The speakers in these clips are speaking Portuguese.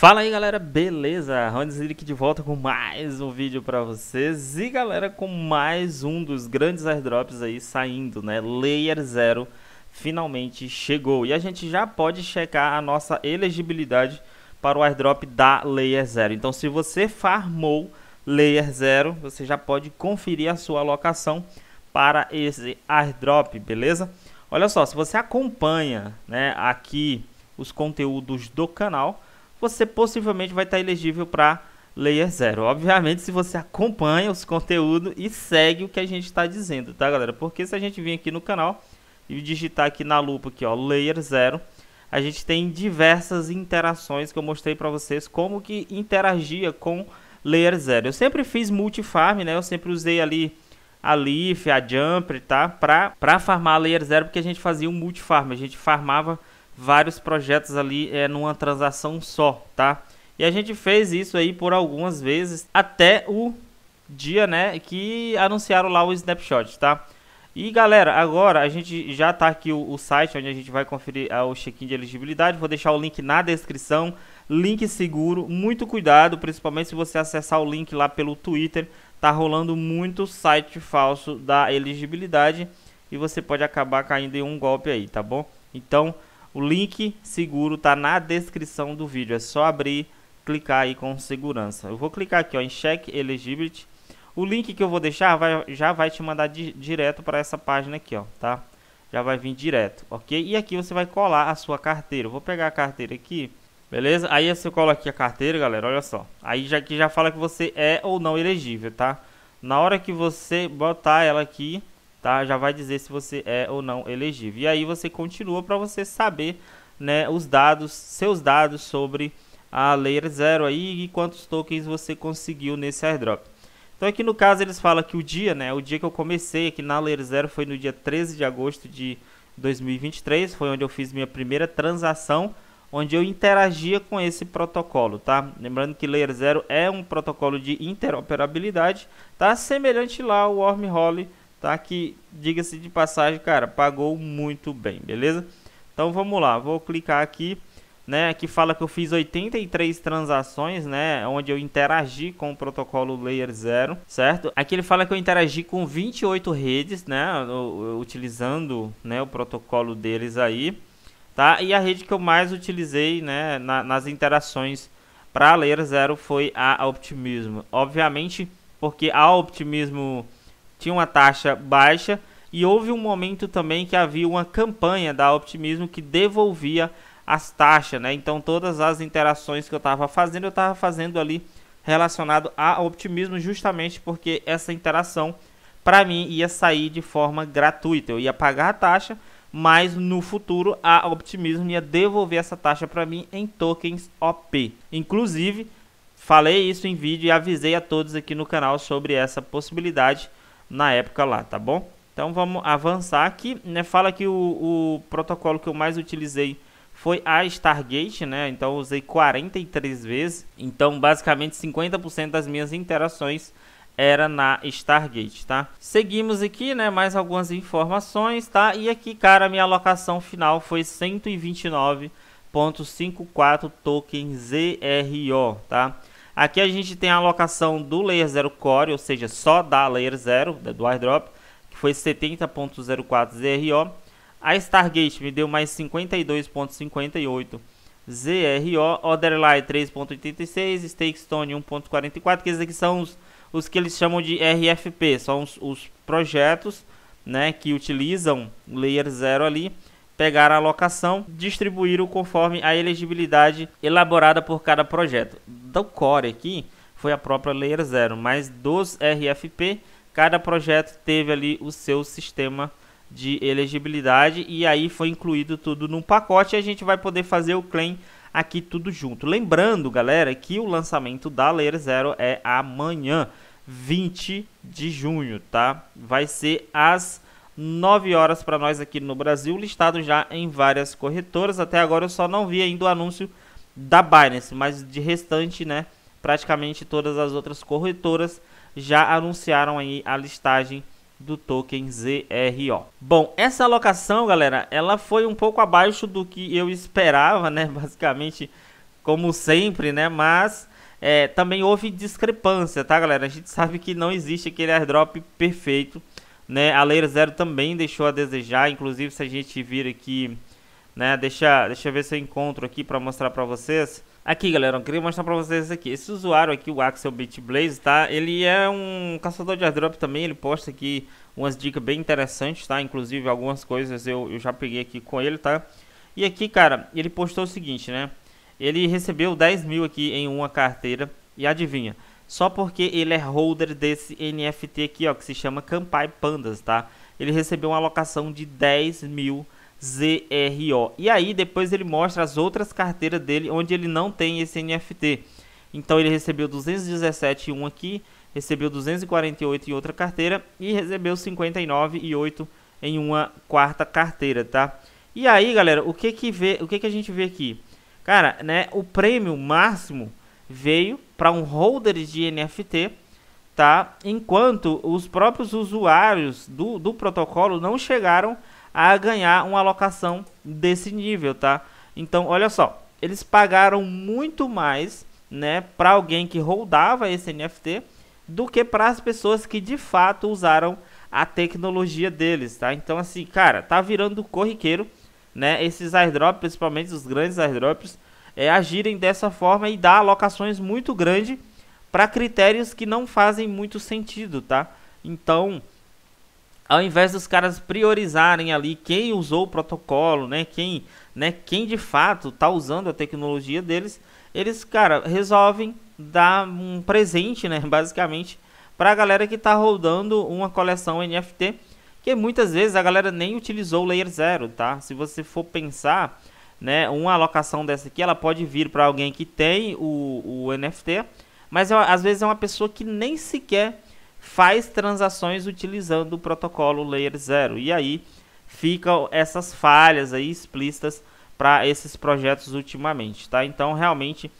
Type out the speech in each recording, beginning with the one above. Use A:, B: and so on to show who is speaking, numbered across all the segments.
A: Fala aí galera, beleza? Rony Zirik de volta com mais um vídeo para vocês e galera com mais um dos grandes airdrops aí saindo, né? Layer Zero finalmente chegou e a gente já pode checar a nossa elegibilidade para o airdrop da Layer Zero. Então se você farmou Layer Zero, você já pode conferir a sua alocação para esse airdrop, beleza? Olha só, se você acompanha né, aqui os conteúdos do canal você possivelmente vai estar elegível para Layer Zero. Obviamente, se você acompanha os conteúdos e segue o que a gente está dizendo, tá, galera? Porque se a gente vir aqui no canal e digitar aqui na lupa aqui, ó, Layer Zero, a gente tem diversas interações que eu mostrei para vocês como que interagia com Layer Zero. Eu sempre fiz multifarm, né? Eu sempre usei ali a Leaf, a Jumper, tá? para farmar Layer Zero, porque a gente fazia um multifarm, a gente farmava vários projetos ali é, numa transação só, tá? E a gente fez isso aí por algumas vezes até o dia, né, que anunciaram lá o snapshot, tá? E galera, agora a gente já tá aqui o, o site onde a gente vai conferir ah, o check-in de elegibilidade. Vou deixar o link na descrição. Link seguro, muito cuidado, principalmente se você acessar o link lá pelo Twitter. Tá rolando muito site falso da elegibilidade e você pode acabar caindo em um golpe aí, tá bom? Então, o link seguro está na descrição do vídeo. É só abrir, clicar aí com segurança. Eu vou clicar aqui ó, em Check Eligibility. O link que eu vou deixar vai, já vai te mandar di direto para essa página aqui, ó, tá? Já vai vir direto, ok? E aqui você vai colar a sua carteira. Eu vou pegar a carteira aqui, beleza? Aí você cola aqui a carteira, galera, olha só. Aí já aqui já fala que você é ou não elegível, tá? Na hora que você botar ela aqui, tá? Já vai dizer se você é ou não elegível. E aí você continua para você saber, né, os dados, seus dados sobre a Layer 0 aí e quantos tokens você conseguiu nesse airdrop. Então aqui no caso eles falam que o dia, né, o dia que eu comecei aqui na Layer 0 foi no dia 13 de agosto de 2023, foi onde eu fiz minha primeira transação, onde eu interagia com esse protocolo, tá? Lembrando que Layer 0 é um protocolo de interoperabilidade, tá? Semelhante lá ao Wormhole tá? Que, diga-se de passagem, cara, pagou muito bem, beleza? Então vamos lá, vou clicar aqui, né? Aqui fala que eu fiz 83 transações, né? Onde eu interagi com o protocolo Layer 0, certo? Aqui ele fala que eu interagi com 28 redes, né? Utilizando né, o protocolo deles aí, tá? E a rede que eu mais utilizei, né? Na, nas interações para Layer 0 foi a Optimismo. Obviamente, porque a Optimismo tinha uma taxa baixa e houve um momento também que havia uma campanha da Optimismo que devolvia as taxas, né? Então todas as interações que eu estava fazendo, eu estava fazendo ali relacionado a Optimismo justamente porque essa interação para mim ia sair de forma gratuita. Eu ia pagar a taxa, mas no futuro a Optimismo ia devolver essa taxa para mim em tokens OP. Inclusive, falei isso em vídeo e avisei a todos aqui no canal sobre essa possibilidade na época lá, tá bom? Então vamos avançar aqui, né? Fala que o, o protocolo que eu mais utilizei foi a Stargate, né? Então usei 43 vezes. Então basicamente 50% das minhas interações era na Stargate, tá? Seguimos aqui, né, mais algumas informações, tá? E aqui, cara, minha alocação final foi 129.54 tokens ZRO, tá? Aqui a gente tem a alocação do Layer 0 Core, ou seja, só da Layer 0, do airdrop, que foi 70.04 ZRO. A Stargate me deu mais 52.58 ZRO, Otherlie 3.86, Stakestone 1.44, que esses aqui são os, os que eles chamam de RFP, são os, os projetos né, que utilizam Layer 0 ali pegaram a alocação, distribuíram conforme a elegibilidade elaborada por cada projeto. Do core aqui foi a própria Layer Zero, mas dos RFP, cada projeto teve ali o seu sistema de elegibilidade e aí foi incluído tudo num pacote e a gente vai poder fazer o claim aqui tudo junto. Lembrando, galera, que o lançamento da Layer Zero é amanhã, 20 de junho, tá? Vai ser às 9 horas para nós aqui no Brasil, listado já em várias corretoras. Até agora eu só não vi ainda o anúncio da Binance, mas de restante, né, praticamente todas as outras corretoras já anunciaram aí a listagem do token ZRO. Bom, essa alocação, galera, ela foi um pouco abaixo do que eu esperava, né? Basicamente, como sempre, né? Mas é, também houve discrepância, tá, galera? A gente sabe que não existe aquele airdrop perfeito. Né? A Layer Zero também deixou a desejar, inclusive se a gente vir aqui, né? Deixa, deixa eu ver se eu encontro aqui para mostrar para vocês. Aqui, galera, eu queria mostrar para vocês aqui. Esse usuário aqui, o Axel Bitblaze, tá? Ele é um caçador de airdrop também, ele posta aqui umas dicas bem interessantes, tá? Inclusive algumas coisas eu, eu já peguei aqui com ele, tá? E aqui, cara, ele postou o seguinte, né? Ele recebeu 10 mil aqui em uma carteira e adivinha? só porque ele é holder desse NFT aqui, ó, que se chama Campai Pandas, tá? Ele recebeu uma alocação de 10 mil ZRO. E aí depois ele mostra as outras carteiras dele onde ele não tem esse NFT. Então ele recebeu 217 em um aqui, recebeu 248 em outra carteira e recebeu 59 e em uma quarta carteira, tá? E aí, galera, o que que vê, o que que a gente vê aqui? Cara, né, o prêmio máximo veio para um holder de NFT, tá? Enquanto os próprios usuários do, do protocolo não chegaram a ganhar uma alocação desse nível, tá? Então, olha só, eles pagaram muito mais, né, para alguém que holdava esse NFT do que para as pessoas que de fato usaram a tecnologia deles, tá? Então, assim, cara, tá virando corriqueiro, né? Esses airdrops, principalmente os grandes airdrops, é, agirem dessa forma e dar alocações muito grandes para critérios que não fazem muito sentido, tá? Então, ao invés dos caras priorizarem ali quem usou o protocolo, né, quem, né, quem de fato está usando a tecnologia deles, eles, cara, resolvem dar um presente, né, basicamente, para a galera que está rodando uma coleção NFT, que muitas vezes a galera nem utilizou o Layer Zero, tá? Se você for pensar, né? Uma alocação dessa aqui, ela pode vir para alguém que tem o, o NFT, mas é, às vezes é uma pessoa que nem sequer faz transações utilizando o protocolo Layer 0. E aí ficam essas falhas aí explícitas para esses projetos ultimamente, tá? Então, realmente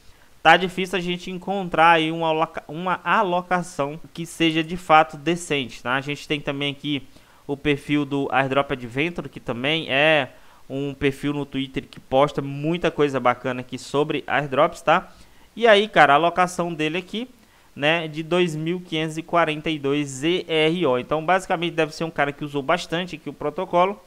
A: tá difícil a gente encontrar aí uma, aloca uma alocação que seja de fato decente, tá? A gente tem também aqui o perfil do Airdrop Adventure, que também é um perfil no Twitter que posta muita coisa bacana aqui sobre airdrops, tá? E aí, cara, a alocação dele aqui, né, de 2542 ZRO. Então, basicamente deve ser um cara que usou bastante aqui o protocolo,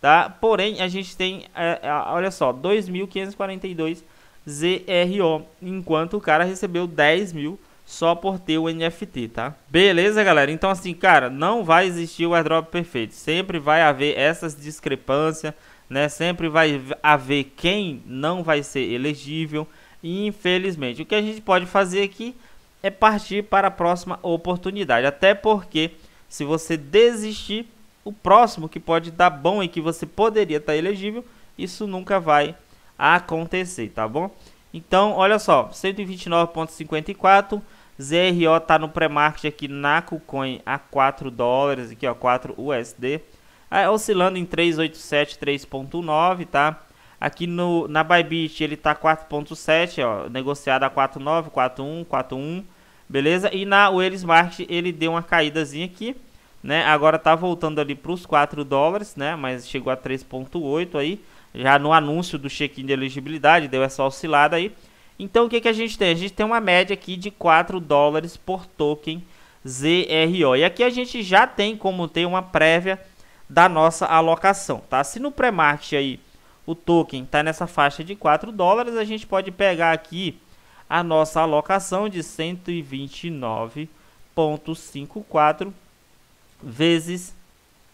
A: tá? Porém, a gente tem, é, é, olha só, 2542 ZRO, enquanto o cara recebeu 10 mil só por ter o NFT, tá? Beleza, galera? Então, assim, cara, não vai existir o airdrop perfeito. Sempre vai haver essas discrepâncias, né? Sempre vai haver quem não vai ser elegível, infelizmente. O que a gente pode fazer aqui é partir para a próxima oportunidade, até porque se você desistir, o próximo que pode dar bom e que você poderia estar elegível, isso nunca vai acontecer, tá bom? Então, olha só, 129.54, ZRO tá no pré-market aqui na KuCoin a 4 dólares, aqui ó, 4 USD. Ah, é oscilando em 3,87, 3,9, tá? Aqui no, na Bybit ele tá 4,7, ó, negociado a 4,9, 4,1, 4,1, beleza? E na Wales Market ele deu uma caídazinha aqui, né? Agora tá voltando ali para os 4 dólares, né? Mas chegou a 3,8 aí, já no anúncio do check-in de elegibilidade, deu essa oscilada aí. Então o que, que a gente tem? A gente tem uma média aqui de 4 dólares por token ZRO. E aqui a gente já tem como ter uma prévia da nossa alocação, tá? Se no pré-market aí o token está nessa faixa de 4 dólares, a gente pode pegar aqui a nossa alocação de 129.54 vezes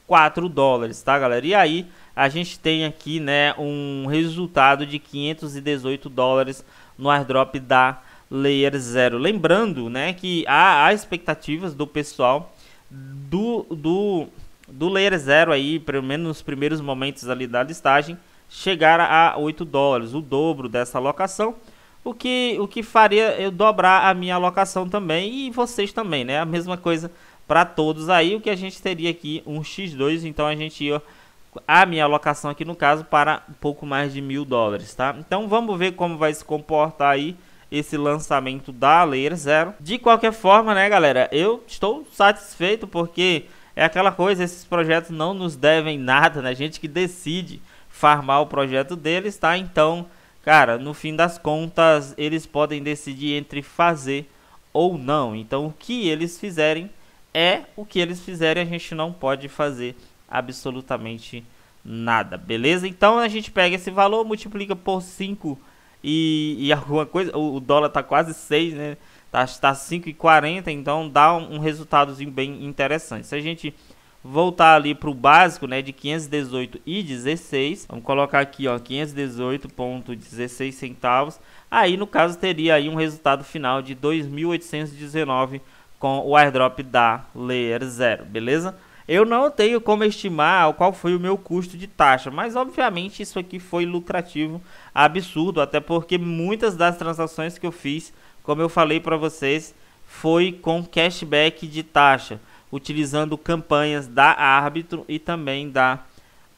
A: 4 dólares, tá, galera? E aí a gente tem aqui, né, um resultado de 518 dólares no airdrop da Layer 0. Lembrando, né, que há, há expectativas do pessoal do, do do layer 0 aí, pelo menos nos primeiros momentos ali da listagem, chegar a 8 dólares, o dobro dessa alocação, o que, o que faria eu dobrar a minha alocação também e vocês também, né? A mesma coisa para todos aí, o que a gente teria aqui um X2, então a gente ia a minha alocação aqui no caso para um pouco mais de mil dólares, tá? Então vamos ver como vai se comportar aí esse lançamento da Layer Zero. De qualquer forma, né, galera, eu estou satisfeito porque é aquela coisa, esses projetos não nos devem nada, né? A gente que decide farmar o projeto deles, tá? Então, cara, no fim das contas, eles podem decidir entre fazer ou não. Então, o que eles fizerem é o que eles fizerem, a gente não pode fazer absolutamente nada, beleza? Então, a gente pega esse valor, multiplica por 5 e, e alguma coisa, o, o dólar tá quase 6, né? Tá, tá 5,40, então dá um, um resultadozinho bem interessante. Se a gente voltar ali para o básico, né, de 518 e 16. Vamos colocar aqui, ó, 518.16 centavos. Aí, no caso, teria aí um resultado final de 2.819 com o airdrop da Layer 0, beleza? Eu não tenho como estimar qual foi o meu custo de taxa, mas obviamente isso aqui foi lucrativo absurdo, até porque muitas das transações que eu fiz, como eu falei para vocês, foi com cashback de taxa, utilizando campanhas da Árbitro e também da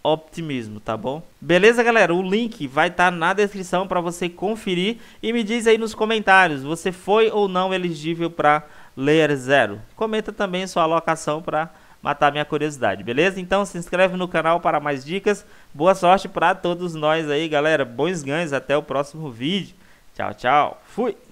A: Optimismo, tá bom? Beleza, galera? O link vai estar tá na descrição para você conferir e me diz aí nos comentários, você foi ou não elegível para Layer Zero? Comenta também sua alocação para matar minha curiosidade, beleza? Então se inscreve no canal para mais dicas. Boa sorte para todos nós aí, galera. Bons ganhos, até o próximo vídeo. Tchau, tchau. Fui.